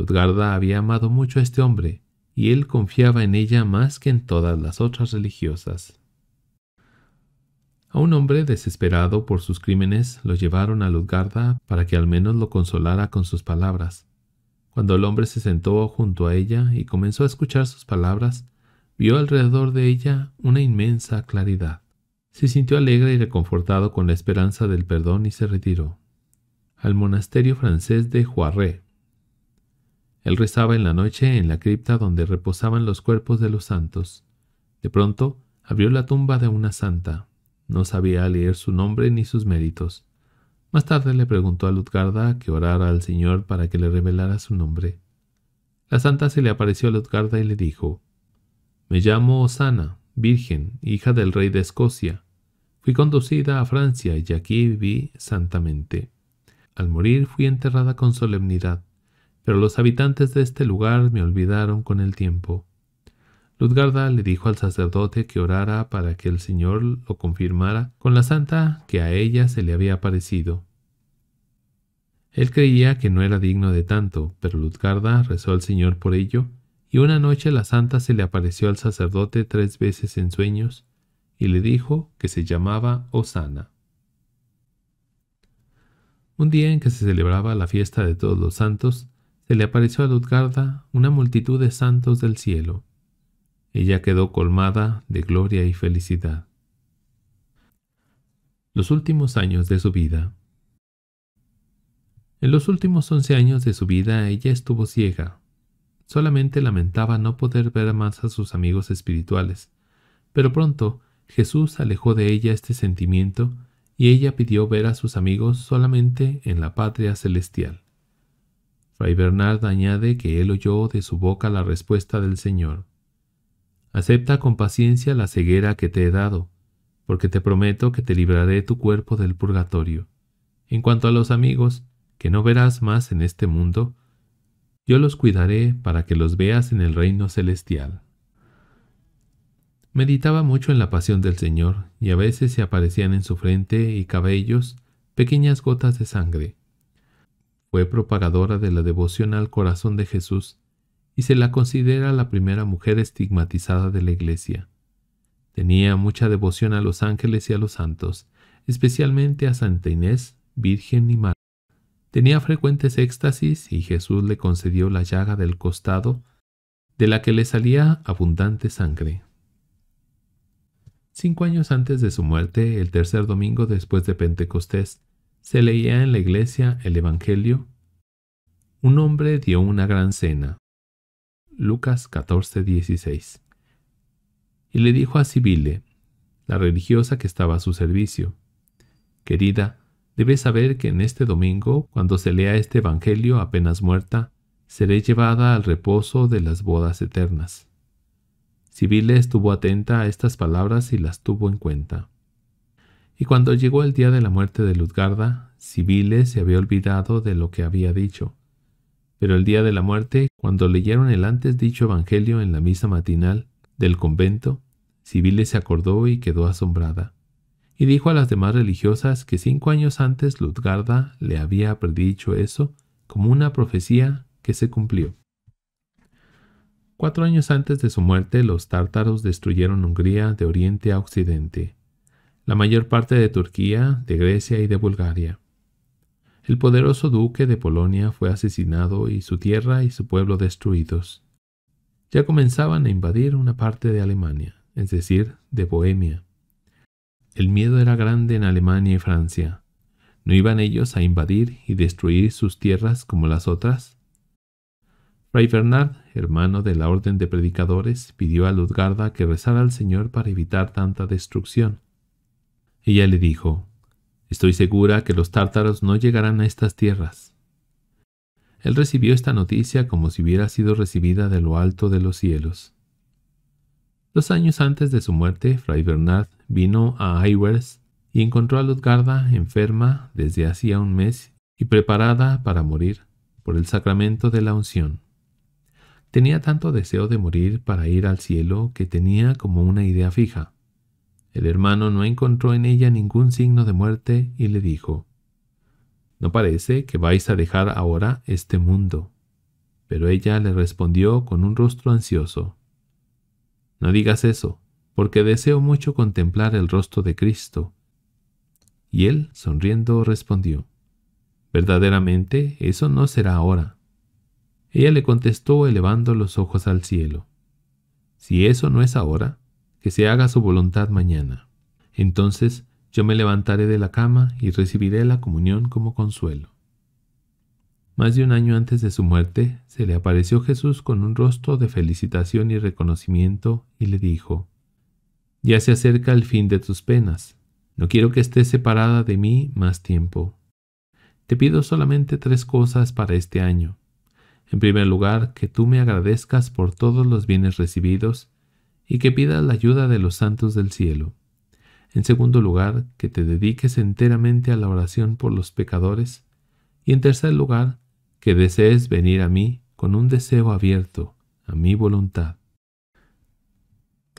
Ludgarda había amado mucho a este hombre, y él confiaba en ella más que en todas las otras religiosas. A un hombre desesperado por sus crímenes lo llevaron a Ludgarda para que al menos lo consolara con sus palabras. Cuando el hombre se sentó junto a ella y comenzó a escuchar sus palabras, vio alrededor de ella una inmensa claridad. Se sintió alegre y reconfortado con la esperanza del perdón y se retiró al monasterio francés de Juarré, él rezaba en la noche en la cripta donde reposaban los cuerpos de los santos. De pronto abrió la tumba de una santa. No sabía leer su nombre ni sus méritos. Más tarde le preguntó a Lutgarda que orara al Señor para que le revelara su nombre. La santa se le apareció a Lutgarda y le dijo, Me llamo Osana, virgen, hija del rey de Escocia. Fui conducida a Francia y aquí viví santamente. Al morir fui enterrada con solemnidad pero los habitantes de este lugar me olvidaron con el tiempo. Ludgarda le dijo al sacerdote que orara para que el Señor lo confirmara con la santa que a ella se le había aparecido. Él creía que no era digno de tanto, pero Ludgarda rezó al Señor por ello, y una noche la santa se le apareció al sacerdote tres veces en sueños, y le dijo que se llamaba Osana. Un día en que se celebraba la fiesta de todos los santos, se le apareció a Luzgarda una multitud de santos del cielo. Ella quedó colmada de gloria y felicidad. Los últimos años de su vida. En los últimos once años de su vida ella estuvo ciega. Solamente lamentaba no poder ver más a sus amigos espirituales, pero pronto Jesús alejó de ella este sentimiento y ella pidió ver a sus amigos solamente en la patria celestial. Fray Bernard añade que él oyó de su boca la respuesta del Señor. Acepta con paciencia la ceguera que te he dado, porque te prometo que te libraré tu cuerpo del purgatorio. En cuanto a los amigos, que no verás más en este mundo, yo los cuidaré para que los veas en el reino celestial. Meditaba mucho en la pasión del Señor, y a veces se aparecían en su frente y cabellos pequeñas gotas de sangre fue propagadora de la devoción al corazón de Jesús y se la considera la primera mujer estigmatizada de la Iglesia. Tenía mucha devoción a los ángeles y a los santos, especialmente a Santa Inés, Virgen y Mar. Tenía frecuentes éxtasis y Jesús le concedió la llaga del costado, de la que le salía abundante sangre. Cinco años antes de su muerte, el tercer domingo después de Pentecostés, se leía en la iglesia el Evangelio. Un hombre dio una gran cena. Lucas 14, Y le dijo a Sibile, la religiosa que estaba a su servicio, Querida, debes saber que en este domingo, cuando se lea este Evangelio apenas muerta, seré llevada al reposo de las bodas eternas. Sibile estuvo atenta a estas palabras y las tuvo en cuenta. Y cuando llegó el día de la muerte de Luzgarda, Sibile se había olvidado de lo que había dicho. Pero el día de la muerte, cuando leyeron el antes dicho evangelio en la misa matinal del convento, Sibile se acordó y quedó asombrada. Y dijo a las demás religiosas que cinco años antes Luzgarda le había predicho eso como una profecía que se cumplió. Cuatro años antes de su muerte, los tártaros destruyeron Hungría de oriente a occidente la mayor parte de Turquía, de Grecia y de Bulgaria. El poderoso duque de Polonia fue asesinado y su tierra y su pueblo destruidos. Ya comenzaban a invadir una parte de Alemania, es decir, de Bohemia. El miedo era grande en Alemania y Francia. ¿No iban ellos a invadir y destruir sus tierras como las otras? Fray Bernard, hermano de la Orden de Predicadores, pidió a Ludgarda que rezara al Señor para evitar tanta destrucción. Ella le dijo, Estoy segura que los tártaros no llegarán a estas tierras. Él recibió esta noticia como si hubiera sido recibida de lo alto de los cielos. Dos años antes de su muerte, Fray Bernard vino a Aywers y encontró a Luzgarda enferma desde hacía un mes y preparada para morir por el sacramento de la unción. Tenía tanto deseo de morir para ir al cielo que tenía como una idea fija. El hermano no encontró en ella ningún signo de muerte y le dijo, No parece que vais a dejar ahora este mundo. Pero ella le respondió con un rostro ansioso, No digas eso, porque deseo mucho contemplar el rostro de Cristo. Y él, sonriendo, respondió, Verdaderamente, eso no será ahora. Ella le contestó elevando los ojos al cielo, Si eso no es ahora, que se haga su voluntad mañana. Entonces yo me levantaré de la cama y recibiré la comunión como consuelo. Más de un año antes de su muerte, se le apareció Jesús con un rostro de felicitación y reconocimiento y le dijo, Ya se acerca el fin de tus penas, no quiero que estés separada de mí más tiempo. Te pido solamente tres cosas para este año. En primer lugar, que tú me agradezcas por todos los bienes recibidos y que pidas la ayuda de los santos del cielo. En segundo lugar, que te dediques enteramente a la oración por los pecadores. Y en tercer lugar, que desees venir a mí con un deseo abierto, a mi voluntad.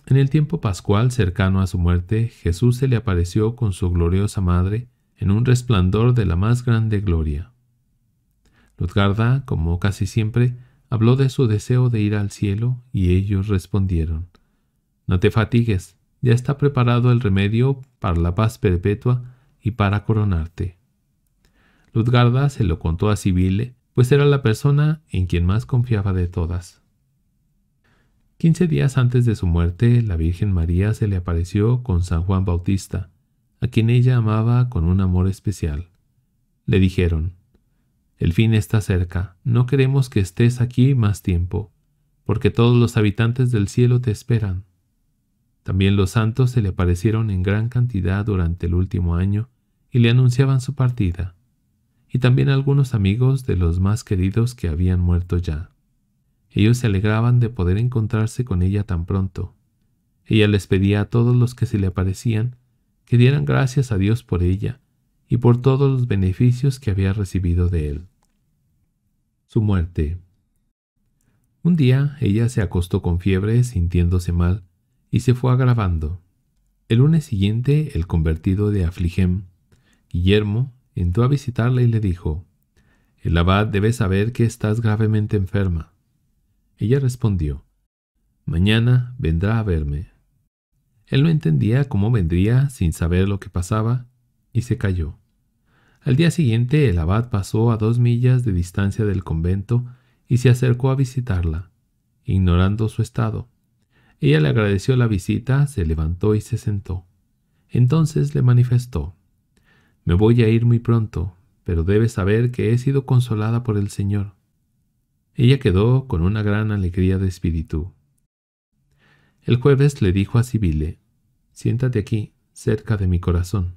En el tiempo pascual cercano a su muerte, Jesús se le apareció con su gloriosa madre en un resplandor de la más grande gloria. Luzgarda, como casi siempre, habló de su deseo de ir al cielo y ellos respondieron. No te fatigues, ya está preparado el remedio para la paz perpetua y para coronarte. Ludgarda se lo contó a Sibile, pues era la persona en quien más confiaba de todas. Quince días antes de su muerte, la Virgen María se le apareció con San Juan Bautista, a quien ella amaba con un amor especial. Le dijeron, El fin está cerca, no queremos que estés aquí más tiempo, porque todos los habitantes del cielo te esperan. También los santos se le aparecieron en gran cantidad durante el último año y le anunciaban su partida, y también algunos amigos de los más queridos que habían muerto ya. Ellos se alegraban de poder encontrarse con ella tan pronto. Ella les pedía a todos los que se le aparecían que dieran gracias a Dios por ella y por todos los beneficios que había recibido de él. Su muerte. Un día ella se acostó con fiebre, sintiéndose mal, y se fue agravando. El lunes siguiente, el convertido de Afligem, Guillermo, entró a visitarla y le dijo, El abad debe saber que estás gravemente enferma. Ella respondió, Mañana vendrá a verme. Él no entendía cómo vendría sin saber lo que pasaba, y se calló. Al día siguiente el abad pasó a dos millas de distancia del convento y se acercó a visitarla, ignorando su estado. Ella le agradeció la visita, se levantó y se sentó. Entonces le manifestó, Me voy a ir muy pronto, pero debes saber que he sido consolada por el Señor. Ella quedó con una gran alegría de espíritu. El jueves le dijo a Sibile, Siéntate aquí, cerca de mi corazón.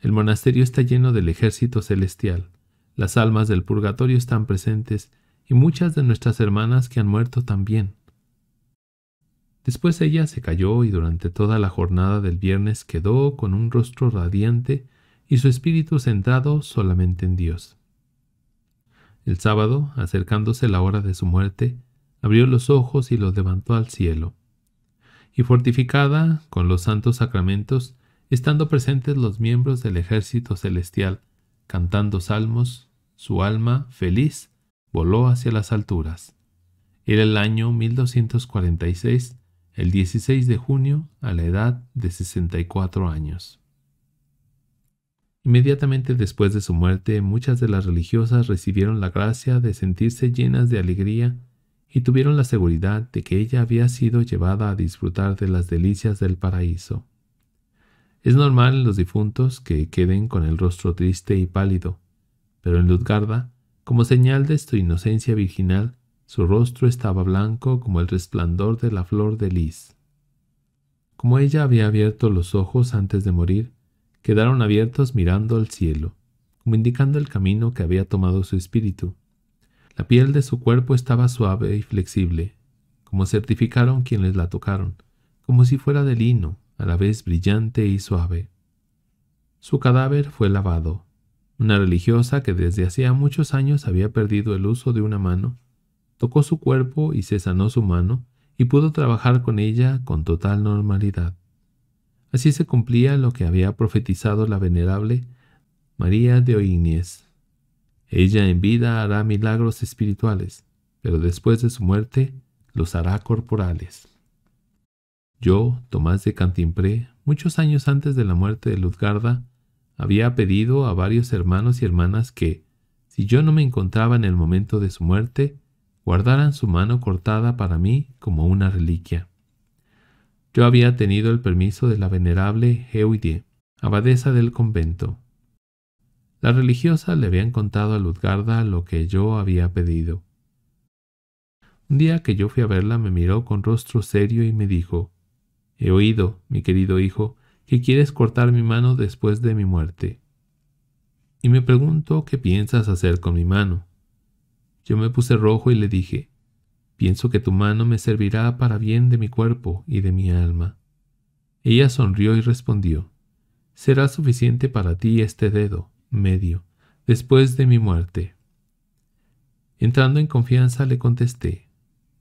El monasterio está lleno del ejército celestial, las almas del purgatorio están presentes y muchas de nuestras hermanas que han muerto también. Después ella se cayó y durante toda la jornada del viernes quedó con un rostro radiante y su espíritu centrado solamente en Dios. El sábado, acercándose la hora de su muerte, abrió los ojos y los levantó al cielo. Y fortificada con los santos sacramentos, estando presentes los miembros del ejército celestial, cantando salmos, su alma, feliz, voló hacia las alturas. Era el año 1246 el 16 de junio a la edad de 64 años. Inmediatamente después de su muerte, muchas de las religiosas recibieron la gracia de sentirse llenas de alegría y tuvieron la seguridad de que ella había sido llevada a disfrutar de las delicias del paraíso. Es normal en los difuntos que queden con el rostro triste y pálido, pero en Lutgarda, como señal de su inocencia virginal, su rostro estaba blanco como el resplandor de la flor de lis. Como ella había abierto los ojos antes de morir, quedaron abiertos mirando al cielo, como indicando el camino que había tomado su espíritu. La piel de su cuerpo estaba suave y flexible, como certificaron quienes la tocaron, como si fuera de lino, a la vez brillante y suave. Su cadáver fue lavado. Una religiosa que desde hacía muchos años había perdido el uso de una mano tocó su cuerpo y se sanó su mano, y pudo trabajar con ella con total normalidad. Así se cumplía lo que había profetizado la venerable María de Oignies. Ella en vida hará milagros espirituales, pero después de su muerte los hará corporales. Yo, Tomás de Cantimpré, muchos años antes de la muerte de Luzgarda, había pedido a varios hermanos y hermanas que, si yo no me encontraba en el momento de su muerte, guardaran su mano cortada para mí como una reliquia. Yo había tenido el permiso de la venerable Heudie, abadesa del convento. La religiosa le habían contado a Luzgarda lo que yo había pedido. Un día que yo fui a verla me miró con rostro serio y me dijo, He oído, mi querido hijo, que quieres cortar mi mano después de mi muerte. Y me preguntó qué piensas hacer con mi mano. Yo me puse rojo y le dije, pienso que tu mano me servirá para bien de mi cuerpo y de mi alma. Ella sonrió y respondió, será suficiente para ti este dedo, medio, después de mi muerte. Entrando en confianza le contesté,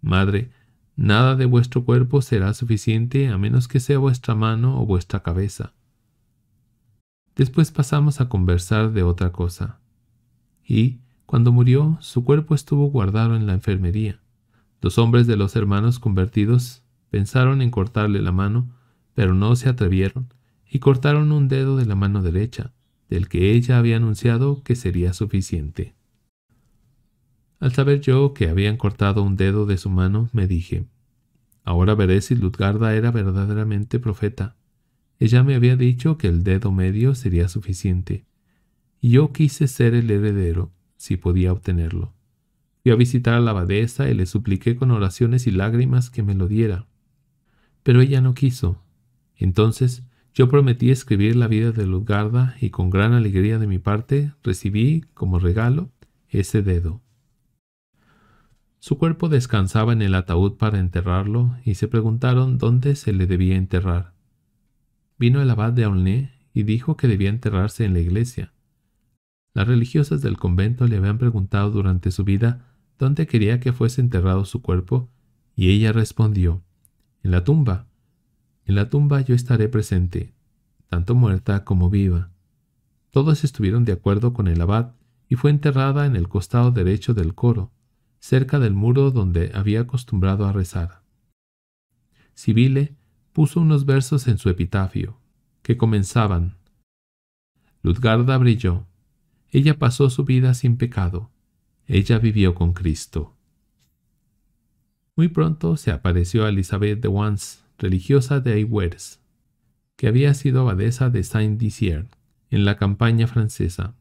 Madre, nada de vuestro cuerpo será suficiente a menos que sea vuestra mano o vuestra cabeza. Después pasamos a conversar de otra cosa. Y, cuando murió, su cuerpo estuvo guardado en la enfermería. Los hombres de los hermanos convertidos pensaron en cortarle la mano, pero no se atrevieron, y cortaron un dedo de la mano derecha, del que ella había anunciado que sería suficiente. Al saber yo que habían cortado un dedo de su mano, me dije, ahora veré si Lutgarda era verdaderamente profeta. Ella me había dicho que el dedo medio sería suficiente, y yo quise ser el heredero, si podía obtenerlo. Fui a visitar a la abadesa y le supliqué con oraciones y lágrimas que me lo diera. Pero ella no quiso. Entonces yo prometí escribir la vida de Luzgarda y con gran alegría de mi parte recibí, como regalo, ese dedo. Su cuerpo descansaba en el ataúd para enterrarlo y se preguntaron dónde se le debía enterrar. Vino el abad de Aulnay y dijo que debía enterrarse en la iglesia, las religiosas del convento le habían preguntado durante su vida dónde quería que fuese enterrado su cuerpo, y ella respondió, en la tumba. En la tumba yo estaré presente, tanto muerta como viva. Todos estuvieron de acuerdo con el abad y fue enterrada en el costado derecho del coro, cerca del muro donde había acostumbrado a rezar. Sibile puso unos versos en su epitafio, que comenzaban Ludgarda brilló, ella pasó su vida sin pecado. Ella vivió con Cristo. Muy pronto se apareció a Elizabeth de Wans, religiosa de Aywers, que había sido abadesa de Saint-Dizier en la campaña francesa.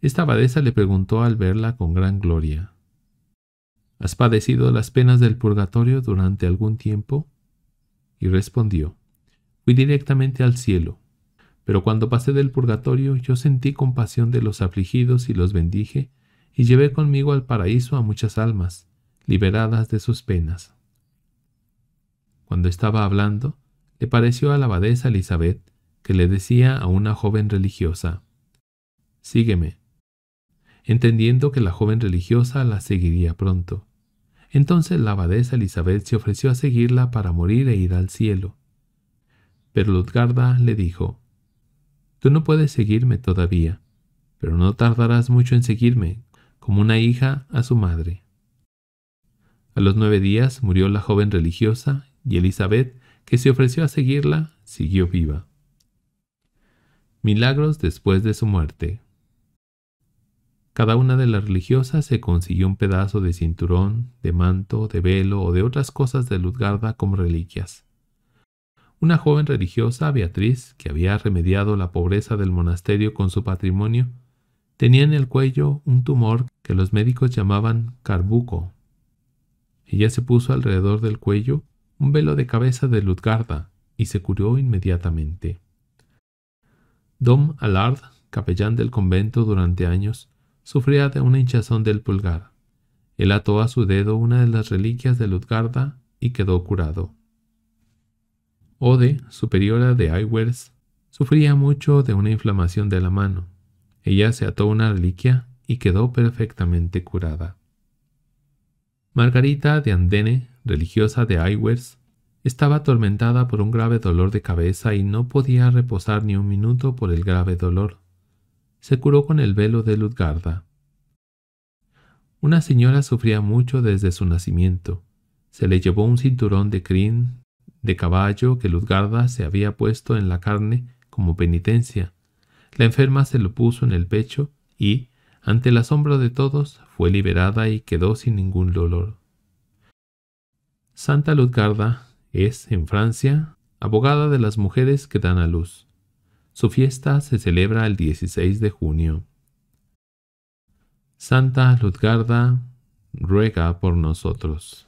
Esta abadesa le preguntó al verla con gran gloria: ¿Has padecido las penas del purgatorio durante algún tiempo? Y respondió: Fui directamente al cielo pero cuando pasé del purgatorio, yo sentí compasión de los afligidos y los bendije, y llevé conmigo al paraíso a muchas almas, liberadas de sus penas. Cuando estaba hablando, le pareció a la abadesa Elizabeth que le decía a una joven religiosa, Sígueme, entendiendo que la joven religiosa la seguiría pronto. Entonces la abadesa Elizabeth se ofreció a seguirla para morir e ir al cielo. Pero Ludgarda le dijo, Tú no puedes seguirme todavía, pero no tardarás mucho en seguirme, como una hija a su madre. A los nueve días murió la joven religiosa y Elizabeth, que se ofreció a seguirla, siguió viva. Milagros después de su muerte. Cada una de las religiosas se consiguió un pedazo de cinturón, de manto, de velo o de otras cosas de Luzgarda como reliquias una joven religiosa, Beatriz, que había remediado la pobreza del monasterio con su patrimonio, tenía en el cuello un tumor que los médicos llamaban carbuco. Ella se puso alrededor del cuello un velo de cabeza de Lutgarda y se curó inmediatamente. Dom Allard, capellán del convento durante años, sufría de una hinchazón del pulgar. Él ató a su dedo una de las reliquias de Lutgarda y quedó curado. Ode, superiora de Iwers, sufría mucho de una inflamación de la mano. Ella se ató una reliquia y quedó perfectamente curada. Margarita de Andene, religiosa de Aywers, estaba atormentada por un grave dolor de cabeza y no podía reposar ni un minuto por el grave dolor. Se curó con el velo de Lutgarda. Una señora sufría mucho desde su nacimiento. Se le llevó un cinturón de crin de caballo que Luzgarda se había puesto en la carne como penitencia. La enferma se lo puso en el pecho y, ante el asombro de todos, fue liberada y quedó sin ningún dolor. Santa Luzgarda es, en Francia, abogada de las mujeres que dan a luz. Su fiesta se celebra el 16 de junio. Santa Luzgarda ruega por nosotros.